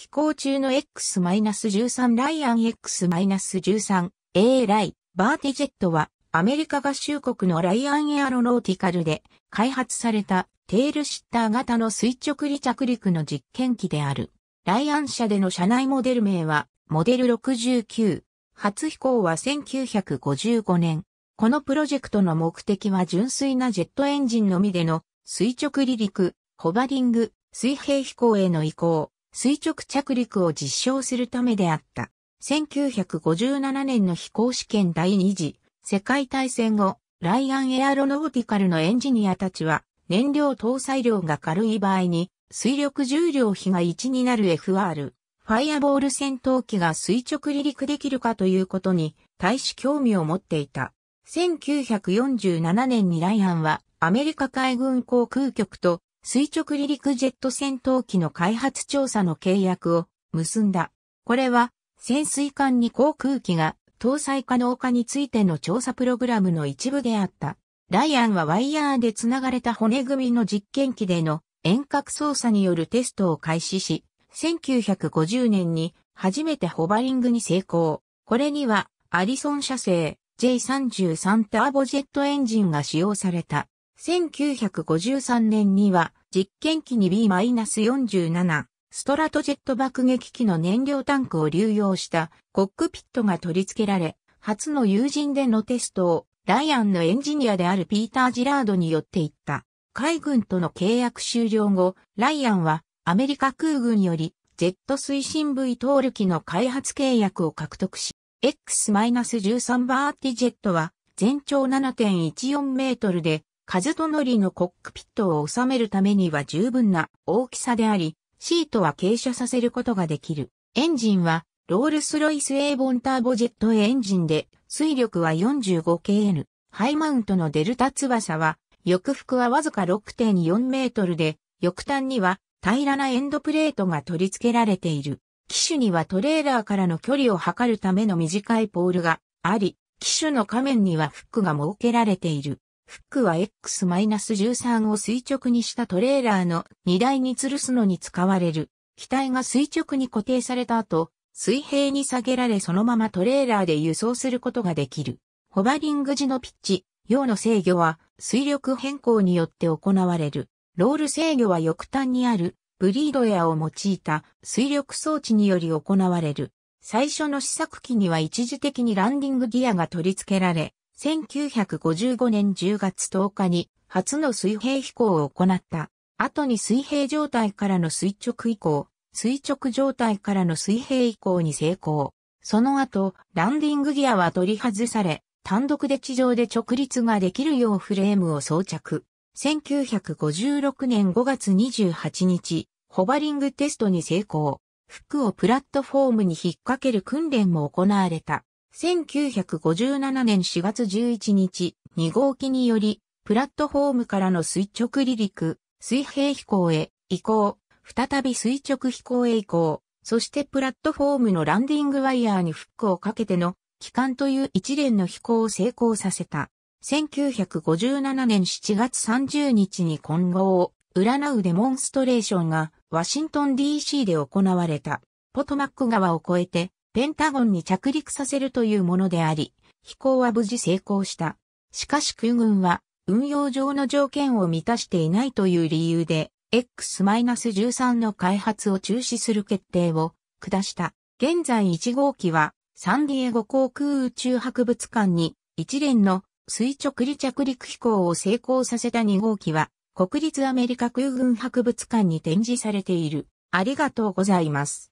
飛行中の X-13 ライアン X-13 A ライバーティジェットはアメリカ合衆国のライアンエアロノーティカルで開発されたテールシッター型の垂直離着陸の実験機である。ライアン社での社内モデル名はモデル69。初飛行は1955年。このプロジェクトの目的は純粋なジェットエンジンのみでの垂直離陸、ホバリング、水平飛行への移行、垂直着陸を実証するためであった。1957年の飛行試験第2次世界大戦後、ライアンエアロノーティカルのエンジニアたちは、燃料搭載量が軽い場合に、水力重量比が1になる FR、ファイアボール戦闘機が垂直離陸できるかということに、大し興味を持っていた。1947年にライアンは、アメリカ海軍航空局と垂直離陸ジェット戦闘機の開発調査の契約を結んだ。これは潜水艦に航空機が搭載可能化についての調査プログラムの一部であった。ライアンはワイヤーで繋がれた骨組みの実験機での遠隔操作によるテストを開始し、1950年に初めてホバリングに成功。これにはアリソン社製 J33 ターボジェットエンジンが使用された。1953年には実験機に B-47、ストラトジェット爆撃機の燃料タンクを流用したコックピットが取り付けられ、初の友人でのテストをライアンのエンジニアであるピーター・ジラードによって行った。海軍との契約終了後、ライアンはアメリカ空軍よりジェット推進部イトール機の開発契約を獲得し、X-13 バーティジェットは全長7.14メートルでカズトノリのコックピットを収めるためには十分な大きさであり、シートは傾斜させることができる。エンジンは、ロールスロイス A ボンターボジェットエンジンで、水力は 45kN。ハイマウントのデルタ翼は、翼腹はわずか6.4メートルで、翼端には平らなエンドプレートが取り付けられている。機種にはトレーラーからの距離を測るための短いポールがあり、機種の仮面にはフックが設けられている。フックは X-13 を垂直にしたトレーラーの荷台に吊るすのに使われる。機体が垂直に固定された後、水平に下げられそのままトレーラーで輸送することができる。ホバリング時のピッチ、用の制御は水力変更によって行われる。ロール制御は翼端にあるブリードエアを用いた水力装置により行われる。最初の試作機には一時的にランディングギアが取り付けられ、1955年10月10日に初の水平飛行を行った。後に水平状態からの垂直移行、垂直状態からの水平移行に成功。その後、ランディングギアは取り外され、単独で地上で直立ができるようフレームを装着。1956年5月28日、ホバリングテストに成功。服をプラットフォームに引っ掛ける訓練も行われた。1957年4月11日、2号機により、プラットフォームからの垂直離陸、水平飛行へ移行、再び垂直飛行へ移行、そしてプラットフォームのランディングワイヤーにフックをかけての帰還という一連の飛行を成功させた。1957年7月30日に今後を占うデモンストレーションがワシントン DC で行われた。ポトマック川を越えてペンタゴンに着陸させるというものであり、飛行は無事成功した。しかし空軍は運用上の条件を満たしていないという理由で、X-13 の開発を中止する決定を下した。現在1号機はサンディエゴ航空宇宙博物館に一連の垂直離着陸飛行を成功させた2号機は国立アメリカ空軍博物館に展示されている。ありがとうございます。